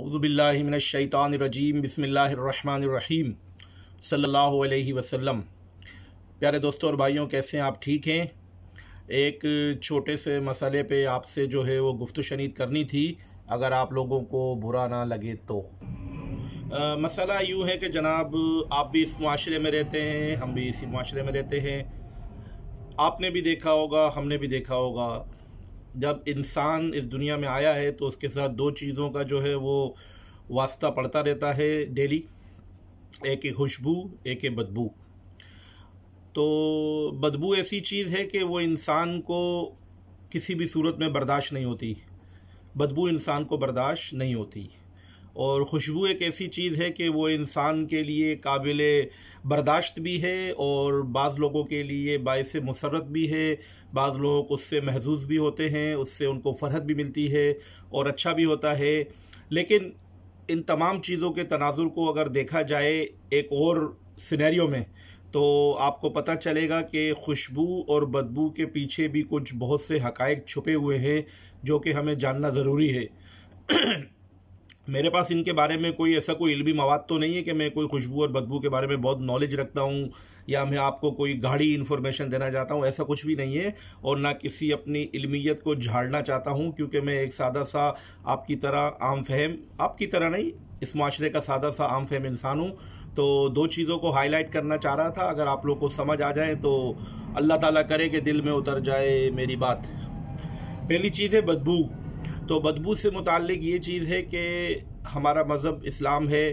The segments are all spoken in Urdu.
اعوذ باللہ من الشیطان الرجیم بسم اللہ الرحمن الرحیم صلی اللہ علیہ وسلم پیارے دوستوں اور بھائیوں کیسے ہیں آپ ٹھیک ہیں ایک چھوٹے سے مسئلے پہ آپ سے جو ہے وہ گفت و شنید کرنی تھی اگر آپ لوگوں کو برا نہ لگے تو مسئلہ یوں ہے کہ جناب آپ بھی اس معاشرے میں رہتے ہیں ہم بھی اسی معاشرے میں رہتے ہیں آپ نے بھی دیکھا ہوگا ہم نے بھی دیکھا ہوگا جب انسان اس دنیا میں آیا ہے تو اس کے ساتھ دو چیزوں کا جو ہے وہ واسطہ پڑتا رہتا ہے ڈیلی ایک خوشبو ایک بدبو تو بدبو ایسی چیز ہے کہ وہ انسان کو کسی بھی صورت میں برداشت نہیں ہوتی بدبو انسان کو برداشت نہیں ہوتی اور خوشبو ایک ایسی چیز ہے کہ وہ انسان کے لیے قابل برداشت بھی ہے اور بعض لوگوں کے لیے باعث مسرت بھی ہے بعض لوگ اس سے محظوظ بھی ہوتے ہیں اس سے ان کو فرحت بھی ملتی ہے اور اچھا بھی ہوتا ہے لیکن ان تمام چیزوں کے تناظر کو اگر دیکھا جائے ایک اور سینیریو میں تو آپ کو پتہ چلے گا کہ خوشبو اور بدبو کے پیچھے بھی کچھ بہت سے حقائق چھپے ہوئے ہیں جو کہ ہمیں جاننا ضروری ہے میرے پاس ان کے بارے میں کوئی ایسا کوئی علمی مواد تو نہیں ہے کہ میں کوئی خوشبو اور بدبو کے بارے میں بہت نالج رکھتا ہوں یا میں آپ کو کوئی گاڑی انفارمیشن دینا چاہتا ہوں ایسا کچھ بھی نہیں ہے اور نہ کسی اپنی علمیت کو جھاڑنا چاہتا ہوں کیونکہ میں ایک سادہ سا آپ کی طرح عام فہم آپ کی طرح نہیں اس معاشرے کا سادہ سا عام فہم انسان ہوں تو دو چیزوں کو ہائی لائٹ کرنا چاہ رہا تھا اگر آپ لوگ کو سمجھ آ جائیں تو اللہ تعالیٰ کرے کہ دل میں اتر جائے میری بات پہلی چیز ہے بدبو تو بدبو سے متعلق یہ چیز ہے کہ ہمارا مذہب اسلام ہے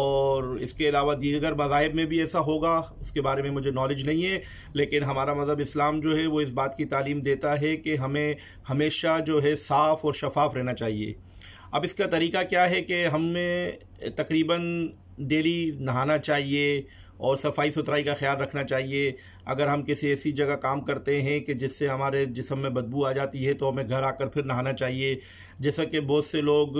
اور اس کے علاوہ دیگر مذاہب میں بھی ایسا ہوگا اس کے بارے میں مجھے نالج نہیں ہے لیکن ہمارا مذہب اسلام جو ہے وہ اس بات کی تعلیم دیتا ہے کہ ہمیں ہمیشہ جو ہے صاف اور شفاف رہنا چاہیے اب اس کا طریقہ کیا ہے کہ ہمیں تقریباً ڈیلی نہانا چاہیے اور صفائی ستھرائی کا خیال رکھنا چاہیے اگر ہم کسی ایسی جگہ کام کرتے ہیں کہ جس سے ہمارے جسم میں بدبو آ جاتی ہے تو ہمیں گھر آ کر پھر نہانا چاہیے جیسا کہ بہت سے لوگ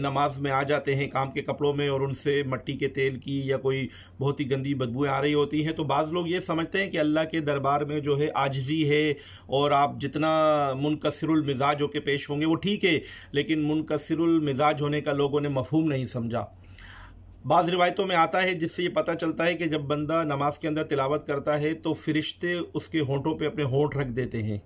نماز میں آ جاتے ہیں کام کے کپڑوں میں اور ان سے مٹی کے تیل کی یا کوئی بہت ہی گندی بدبویں آ رہی ہوتی ہیں تو بعض لوگ یہ سمجھتے ہیں کہ اللہ کے دربار میں جو ہے آجزی ہے اور آپ جتنا منکسر المزاج ہو کے پیش ہوں گے وہ ٹھیک ہے لیکن منکسر المزاج ہونے کا لوگوں نے مفہوم نہیں سمجھا بعض روایتوں میں آتا ہے جس سے یہ پتہ چلتا ہے کہ جب بندہ نماز کے اندر تلاوت کرتا ہے تو فرشتے اس کے ہونٹوں پہ اپنے ہونٹ رکھ دیتے ہیں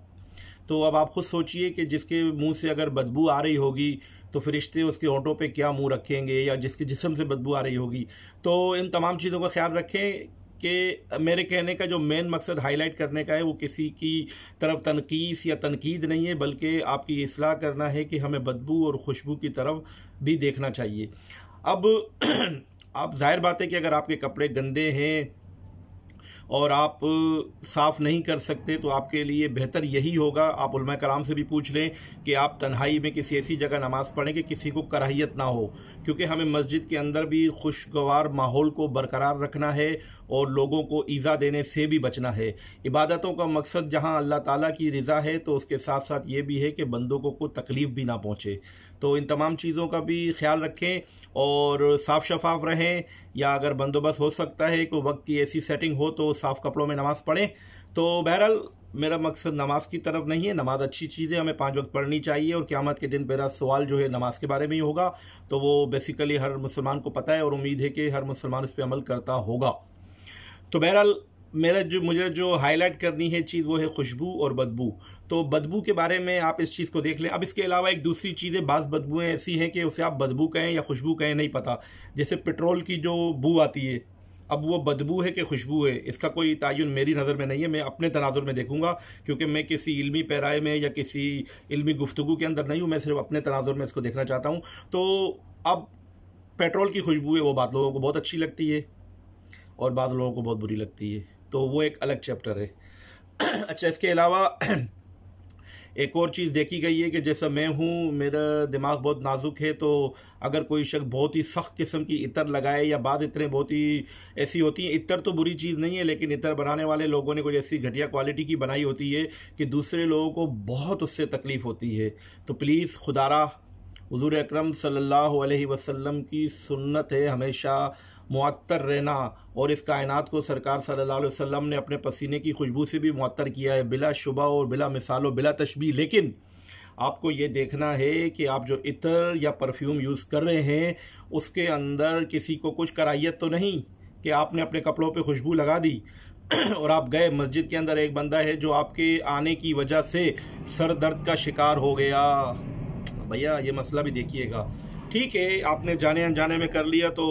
تو اب آپ خود سوچئے کہ جس کے منہ سے اگر بدبو آ رہی ہوگی تو فرشتے اس کے ہونٹوں پہ کیا منہ رکھیں گے یا جس کے جسم سے بدبو آ رہی ہوگی تو ان تمام چیزوں کا خیال رکھیں کہ میرے کہنے کا جو مین مقصد ہائی لائٹ کرنے کا ہے وہ کسی کی طرف تنقیص یا تنقید نہیں ہے بلکہ آپ کی اصلاح کرنا ہے کہ ہمیں بدبو اور خوشبو کی طرف بھی دیکھنا چاہیے اب آپ ظاہر بات ہے کہ اگر آپ کے کپڑے گندے ہیں اور آپ صاف نہیں کر سکتے تو آپ کے لیے بہتر یہی ہوگا آپ علماء کرام سے بھی پوچھ لیں کہ آپ تنہائی میں کسی ایسی جگہ نماز پڑھیں کہ کسی کو کراہیت نہ ہو کیونکہ ہمیں مسجد کے اندر بھی خوشگوار ماحول کو برقرار رکھنا ہے اور لوگوں کو ایزا دینے سے بھی بچنا ہے عبادتوں کا مقصد جہاں اللہ تعالیٰ کی رضا ہے تو اس کے ساتھ ساتھ یہ بھی ہے کہ بندوں کو کوئی تکلیف بھی نہ پہنچے تو ان تمام چیزوں کا بھی خیال رکھیں اور صاف شفاف رہیں یا اگر بندوبست ہو سکتا ہے کوئی وقت کی ایسی سیٹنگ ہو تو صاف کپڑوں میں نماز پڑھیں تو بہرحال میرا مقصد نماز کی طرف نہیں ہے نماز اچھی چیز ہے ہمیں پانچ وقت پڑھنی چاہیے اور قیامت کے دن میرا سوال جو ہے نماز کے بارے میں ہی ہوگا تو وہ بیسیکلی ہر مسلمان کو پتہ ہے اور امید ہے کہ ہر مسلمان اس پہ عمل کرتا ہوگا تو بہرحال میرا جو مجھے جو ہائی لائٹ کرنی ہے چیز وہ ہے خوشبو اور بدبو تو بدبو کے بارے میں آپ اس چیز کو دیکھ لیں اب اس کے علاوہ ایک دوسری چیزیں بعض بدبوئیں ایسی ہیں کہ اسے آپ بدبو کہیں یا خوشبو کہیں نہیں پتا جیسے پٹرول کی جو بو آتی ہے اب وہ بدبو ہے کہ خوشبو ہے اس کا کوئی تعین میری نظر میں نہیں ہے میں اپنے تناظر میں دیکھوں گا کیونکہ میں کسی علمی پیرائے میں یا کسی علمی گفتگو کے اندر نہیں ہوں میں صرف اپنے تناظر میں اس کو دیکھنا چاہتا ہوں تو اب پیٹرول کی خوشبو ہے وہ بات لوگوں کو بہت اچھی لگتی ہے اور بعض لوگوں کو بہت بری لگتی ہے تو وہ ایک الگ چیپٹر ہے اچھا اس کے علاوہ ایک اور چیز دیکھی گئی ہے کہ جیسا میں ہوں میرا دماغ بہت نازک ہے تو اگر کوئی شخص بہت ہی سخت قسم کی عطر لگائے یا بعض عطریں بہت ہی ایسی ہوتی ہیں عطر تو بری چیز نہیں ہے لیکن عطر بنانے والے لوگوں نے کوئی ایسی گھٹیا کوالٹی کی بنائی ہوتی ہے کہ دوسرے لوگوں کو بہت اس سے تکلیف ہوتی ہے تو پلیز خدارہ حضور اکرم صلی اللہ علیہ وسلم کی سنت ہے ہمیشہ معطر رہنا اور اس کائنات کو سرکار صلی اللہ علیہ وسلم نے اپنے پسینے کی خوشبو سے بھی معطر کیا ہے بلا شبہ اور بلا مثال و بلا تشبیح لیکن آپ کو یہ دیکھنا ہے کہ آپ جو عطر یا پرفیوم یوز کر رہے ہیں اس کے اندر کسی کو کچھ کرائیت تو نہیں کہ آپ نے اپنے کپڑوں پہ خوشبو لگا دی اور آپ گئے مسجد کے اندر ایک بندہ ہے جو آپ کے آنے کی وجہ سے سر درد کا شکار ہو گیا بھیا یہ مسئلہ بھی دیکھیے گا ٹھیک ہے آپ نے جانے انجانے میں کر لیا تو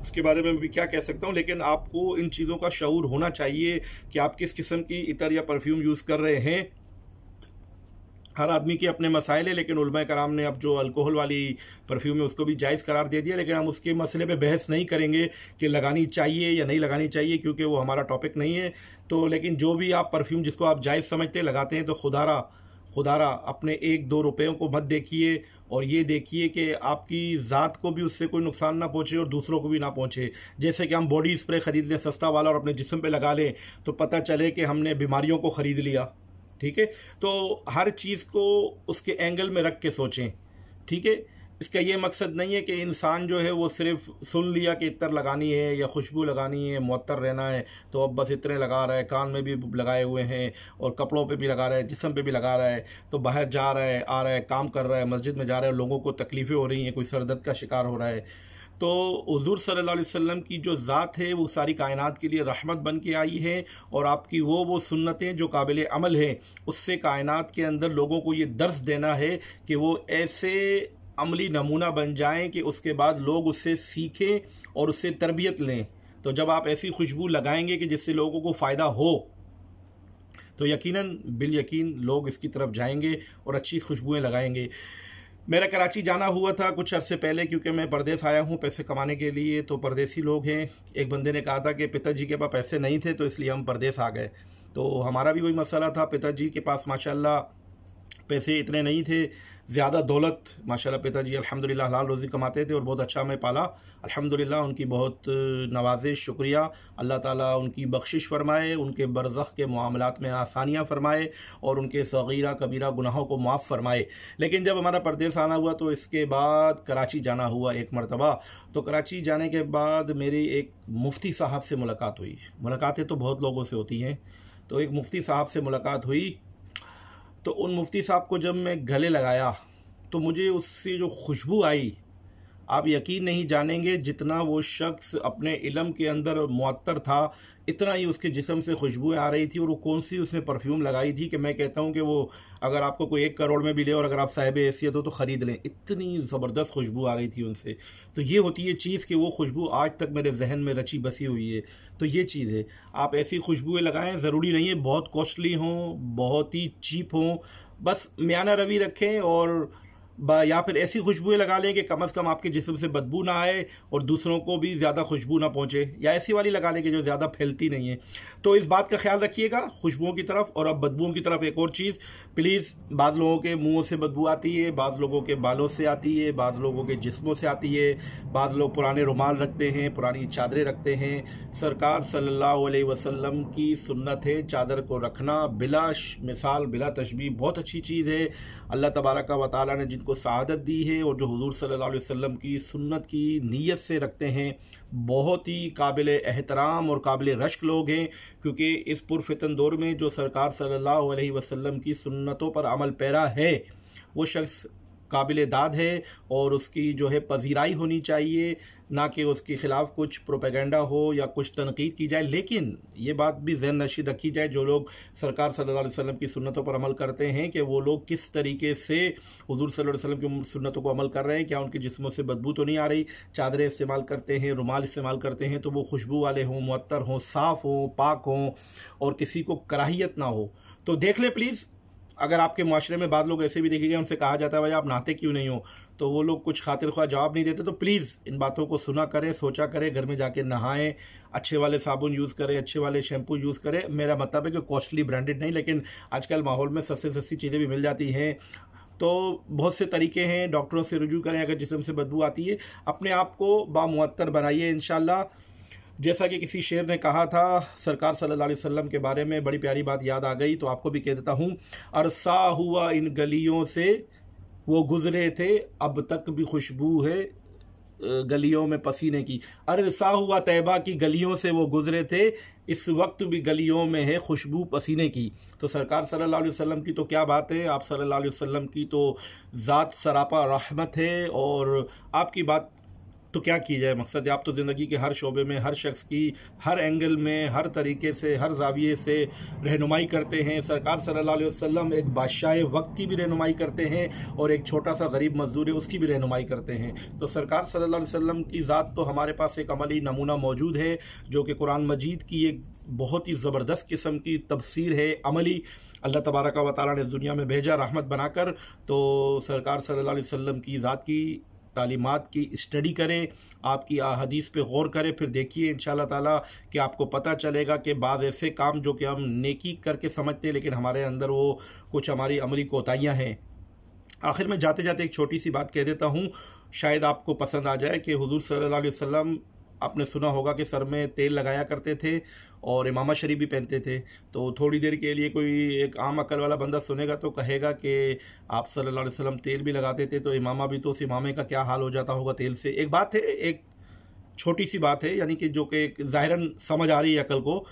اس کے بارے میں بھی کیا کہہ سکتا ہوں لیکن آپ کو ان چیزوں کا شعور ہونا چاہیے کہ آپ کس قسم کی اتر یا پرفیوم یوز کر رہے ہیں ہر آدمی کے اپنے مسائل ہیں لیکن علماء کرام نے اب جو الکوہل والی پرفیوم ہے اس کو بھی جائز قرار دے دیا لیکن ہم اس کے مسئلے پہ بحث نہیں کریں گے کہ لگانی چاہیے یا نہیں لگانی چاہیے کیونکہ وہ ہمارا ٹاپک نہیں ہے تو لیکن جو بھی آپ پرفیوم جس کو آپ جائز سمجھتے لگاتے ہیں تو خدا را خدا را اپنے ایک دو روپیوں کو مت دیکھیے اور یہ دیکھیے کہ آپ کی ذات کو بھی اس سے کوئی نقصان نہ پہنچے اور دوسروں کو بھی نہ پہنچے جیسے کہ ہم باڈی اسپرے خرید لیں سستا والا اور اپنے جسم پہ لگا لیں تو پتہ چلے کہ ہم نے بیماریوں کو خرید لیا ٹھیک ہے تو ہر چیز کو اس کے اینگل میں رکھ کے سوچیں ٹھیک ہے اس کا یہ مقصد نہیں ہے کہ انسان جو ہے وہ صرف سن لیا کہ لگانی ہے یا خوشبو لگانی ہے معطر رہنا ہے تو اب بس اتنے لگا رہا ہے کان میں بھی لگائے ہوئے ہیں اور کپڑوں پہ بھی لگا رہا ہے جسم پہ بھی لگا رہا ہے تو باہر جا رہا ہے آ رہا ہے کام کر رہا ہے مسجد میں جا رہا ہے لوگوں کو تکلیفیں ہو رہی ہیں کوئی سردت کا شکار ہو رہا ہے تو حضور صلی اللہ علیہ وسلم کی جو ذات ہے وہ ساری کائنات کے لیے رحمت بن کے آئی ہے اور آپ کی وہ وہ سنتیں جو قابل عمل ہیں اس سے کائنات کے اندر لوگوں کو یہ درس دینا ہے کہ وہ ایسے عملی نمونہ بن جائیں کہ اس کے بعد لوگ اس سے سیکھیں اور اس سے تربیت لیں تو جب آپ ایسی خوشبو لگائیں گے کہ جس سے لوگوں کو فائدہ ہو تو یقیناً بال یقین لوگ اس کی طرف جائیں گے اور اچھی خوشبوئیں لگائیں گے میرا کراچی جانا ہوا تھا کچھ عرصے پہلے کیونکہ میں پردیس آیا ہوں پیسے کمانے کے لیے تو پردیسی لوگ ہیں ایک بندے نے کہا تھا کہ پتا جی کے پاس پیسے نہیں تھے تو اس لیے ہم پردیس آ گئے تو ہمارا بھی وہی مسئلہ تھا پتا جی کے پاس ماشاءاللہ پیسے اتنے نہیں تھے زیادہ دولت ماشاءاللہ پیتا پتا جی الحمدللہ حلال روزی کماتے تھے اور بہت اچھا میں پالا الحمدللہ ان کی بہت نوازش شکریہ اللہ تعالیٰ ان کی بخشش فرمائے ان کے برزخ کے معاملات میں آسانیاں فرمائے اور ان کے صغیرہ کبیرہ گناہوں کو معاف فرمائے لیکن جب ہمارا پردیس آنا ہوا تو اس کے بعد کراچی جانا ہوا ایک مرتبہ تو کراچی جانے کے بعد میری ایک مفتی صاحب سے ملاقات ہوئی ملاقاتیں تو بہت لوگوں سے ہوتی ہیں تو ایک مفتی صاحب سے ملاقات ہوئی تو ان مفتی صاحب کو جب میں گلے لگایا تو مجھے اس سے جو خوشبو آئی آپ یقین نہیں جانیں گے جتنا وہ شخص اپنے علم کے اندر معطر تھا اتنا ہی اس کے جسم سے خوشبوئیں آ رہی تھی اور وہ کون سی اس نے پرفیوم لگائی تھی کہ میں کہتا ہوں کہ وہ اگر آپ کو کوئی ایک کروڑ میں بھی لے اور اگر آپ صاحب حیثیت ہو تو خرید لیں اتنی زبردست خوشبو آ رہی تھی ان سے تو یہ ہوتی ہے چیز کہ وہ خوشبو آج تک میرے ذہن میں رچی بسی ہوئی ہے تو یہ چیز ہے آپ ایسی خوشبوئیں لگائیں ضروری نہیں ہے بہت کوسٹلی ہوں بہت ہی چیپ ہوں بس میانہ روی رکھیں اور یا پھر ایسی خوشبویں لگا لیں کہ کم از کم آپ کے جسم سے بدبو نہ آئے اور دوسروں کو بھی زیادہ خوشبو نہ پہنچے یا ایسی والی لگا لیں کہ جو زیادہ پھیلتی نہیں ہے تو اس بات کا خیال رکھیے گا خوشبوؤں کی طرف اور اب بدبوؤں کی طرف ایک اور چیز پلیز بعض لوگوں کے منہوں سے بدبو آتی ہے بعض لوگوں کے بالوں سے آتی ہے بعض لوگوں کے جسموں سے آتی ہے بعض لوگ پرانے رومال رکھتے ہیں پرانی چادریں رکھتے ہیں سرکار صلی اللہ علیہ وسلم کی سنت ہے چادر کو رکھنا بلا مثال بلا تشبیح بہت اچھی چیز ہے اللہ تبارک و تعالیٰ نے جن کو سعادت دی ہے اور جو حضور صلی اللہ علیہ وسلم کی سنت کی نیت سے رکھتے ہیں بہت ہی قابل احترام اور قابل رشک لوگ ہیں کیونکہ اس پرفتن دور میں جو سرکار صلی اللہ علیہ وسلم کی سنتوں پر عمل پیرا ہے وہ شخص قابل داد ہے اور اس کی جو ہے پذیرائی ہونی چاہیے نہ کہ اس کے خلاف کچھ پروپیگنڈا ہو یا کچھ تنقید کی جائے لیکن یہ بات بھی ذہن نشی رکھی جائے جو لوگ سرکار صلی اللہ علیہ وسلم کی سنتوں پر عمل کرتے ہیں کہ وہ لوگ کس طریقے سے حضور صلی اللہ علیہ وسلم کی سنتوں کو عمل کر رہے ہیں کیا ان کے جسموں سے بدبو تو نہیں آ رہی چادریں استعمال کرتے ہیں رومال استعمال کرتے ہیں تو وہ خوشبو والے ہوں معطر ہوں صاف ہوں پاک ہوں اور کسی کو کراہیت نہ ہو تو دیکھ لیں پلیز اگر آپ کے معاشرے میں بعض لوگ ایسے بھی دیکھیں گے ان سے کہا جاتا ہے بھائی آپ نہاتے کیوں نہیں ہو تو وہ لوگ کچھ خاطر خواہ جواب نہیں دیتے تو پلیز ان باتوں کو سنا کریں سوچا کرے گھر میں جا کے نہائیں اچھے والے صابن یوز کریں اچھے والے شیمپو یوز کریں میرا مطلب ہے کہ کوسٹلی برانڈڈ نہیں لیکن آج کل ماحول میں سستے سستی چیزیں بھی مل جاتی ہیں تو بہت سے طریقے ہیں ڈاکٹروں سے رجوع کریں اگر جسم سے بدبو آتی ہے اپنے آپ کو بامعطر بنائیے انشاءاللہ جیسا کہ کسی شعر نے کہا تھا سرکار صلی اللہ علیہ وسلم کے بارے میں بڑی پیاری بات یاد آ گئی تو آپ کو بھی کہہ دیتا ہوں ارسا ہوا ان گلیوں سے وہ گزرے تھے اب تک بھی خوشبو ہے گلیوں میں پسینے کی ارسا ہوا طیبہ کی گلیوں سے وہ گزرے تھے اس وقت بھی گلیوں میں ہے خوشبو پسینے کی تو سرکار صلی اللہ علیہ وسلم کی تو کیا بات ہے آپ صلی اللہ علیہ وسلم کی تو ذات سراپا رحمت ہے اور آپ کی بات تو کیا کی جائے مقصد ہے آپ تو زندگی کے ہر شعبے میں ہر شخص کی ہر اینگل میں ہر طریقے سے ہر زاویے سے رہنمائی کرتے ہیں سرکار صلی اللہ علیہ وسلم ایک بادشاہ وقت کی بھی رہنمائی کرتے ہیں اور ایک چھوٹا سا غریب مزدور ہے اس کی بھی رہنمائی کرتے ہیں تو سرکار صلی اللہ علیہ وسلم کی ذات تو ہمارے پاس ایک عملی نمونہ موجود ہے جو کہ قرآن مجید کی ایک بہت ہی زبردست قسم کی تفسیر ہے عملی اللہ تبارک و تعالیٰ نے اس دنیا میں بھیجا رحمت بنا کر تو سرکار صلی اللہ علیہ وسلم کی ذات کی تعلیمات کی اسٹڈی کریں آپ کی احادیث پہ غور کریں پھر دیکھیے ان شاء اللہ تعالیٰ کہ آپ کو پتہ چلے گا کہ بعض ایسے کام جو کہ ہم نیکی کر کے سمجھتے ہیں لیکن ہمارے اندر وہ کچھ ہماری عملی کوتاہیاں ہیں آخر میں جاتے جاتے ایک چھوٹی سی بات کہہ دیتا ہوں شاید آپ کو پسند آ جائے کہ حضور صلی اللہ علیہ وسلم آپ نے سنا ہوگا کہ سر میں تیل لگایا کرتے تھے اور امامہ شریف بھی پہنتے تھے تو تھوڑی دیر کے لیے کوئی ایک عام عقل والا بندہ سنے گا تو کہے گا کہ آپ صلی اللہ علیہ وسلم تیل بھی لگاتے تھے تو امامہ بھی تو اس امامے کا کیا حال ہو جاتا ہوگا تیل سے ایک بات ہے ایک چھوٹی سی بات ہے یعنی کہ جو کہ ظاہراً سمجھ آ رہی ہے عقل کو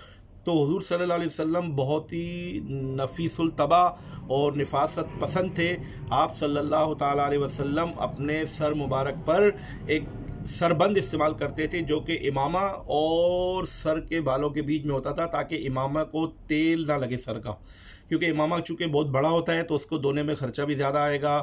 تو حضور صلی اللہ علیہ وسلم بہت ہی نفیس التبا اور نفاست پسند تھے آپ صلی اللہ تعالیٰ علیہ وسلم اپنے سر مبارک پر ایک سربند استعمال کرتے تھے جو کہ امامہ اور سر کے بالوں کے بیچ میں ہوتا تھا تاکہ امامہ کو تیل نہ لگے سر کا کیونکہ امامہ چونکہ بہت بڑا ہوتا ہے تو اس کو دھونے میں خرچہ بھی زیادہ آئے گا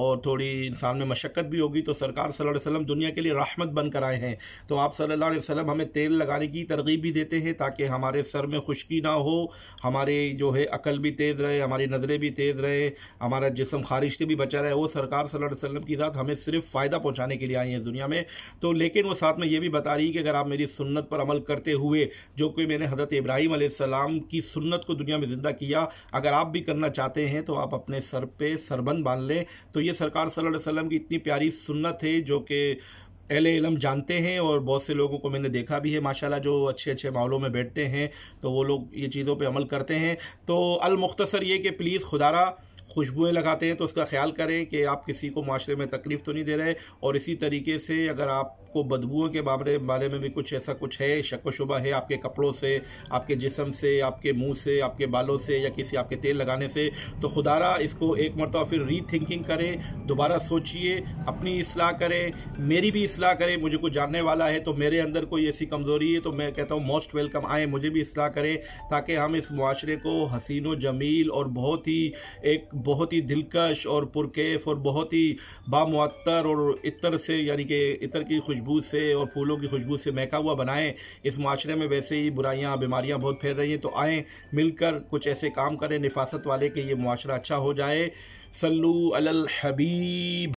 اور تھوڑی انسان میں مشقت بھی ہوگی تو سرکار صلی اللہ علیہ وسلم دنیا کے لیے رحمت بن کر آئے ہیں تو آپ صلی اللہ علیہ وسلم ہمیں تیل لگانے کی ترغیب بھی دیتے ہیں تاکہ ہمارے سر میں خشکی نہ ہو ہمارے جو ہے عقل بھی تیز رہے ہماری نظریں بھی تیز رہے ہمارا جسم سے بھی بچا رہے وہ سرکار صلی اللہ علیہ وسلم کی ذات ہمیں صرف فائدہ پہنچانے کے لیے آئی ہیں دنیا میں تو لیکن وہ ساتھ میں یہ بھی بتا رہی کہ اگر آپ میری سنت پر عمل کرتے ہوئے جو کوئی میں نے حضرت ابراہیم علیہ السلام کی سنت کو دنیا میں زندہ کیا اگر آپ بھی کرنا چاہتے ہیں تو آپ اپنے سر پہ سربند باندھ لیں تو یہ سرکار صلی اللہ علیہ وسلم کی اتنی پیاری سنت ہے جو کہ اہل علم جانتے ہیں اور بہت سے لوگوں کو میں نے دیکھا بھی ہے ماشاءاللہ جو اچھے اچھے ماحولوں میں بیٹھتے ہیں تو وہ لوگ یہ چیزوں پہ عمل کرتے ہیں تو المختصر یہ کہ پلیز خدارہ خوشبوئیں لگاتے ہیں تو اس کا خیال کریں کہ آپ کسی کو معاشرے میں تکلیف تو نہیں دے رہے اور اسی طریقے سے اگر آپ کو بدبوؤں کے بارے میں بھی کچھ ایسا کچھ ہے شک و شبہ ہے آپ کے کپڑوں سے آپ کے جسم سے آپ کے منہ سے آپ کے بالوں سے یا کسی آپ کے تیل لگانے سے تو خدا اس کو ایک مرتبہ پھر ری تھنکنگ کریں دوبارہ سوچئے اپنی اصلاح کریں میری بھی اصلاح کریں مجھے کوئی جاننے والا ہے تو میرے اندر کوئی ایسی کمزوری ہے تو میں کہتا ہوں موسٹ ویلکم آئیں مجھے بھی اصلاح کریں تاکہ ہم اس معاشرے کو حسین و جمیل اور بہت ہی ایک بہت ہی دلکش اور پرکیف اور بہت ہی بامعطر اور عطر سے یعنی کہ عطر کی خوشبو خوشبو سے اور پھولوں کی خوشبو سے مہکا ہوا بنائیں اس معاشرے میں ویسے ہی برائیاں بیماریاں بہت پھیل رہی ہیں تو آئیں مل کر کچھ ایسے کام کریں نفاست والے کہ یہ معاشرہ اچھا ہو جائے سلو الحبیب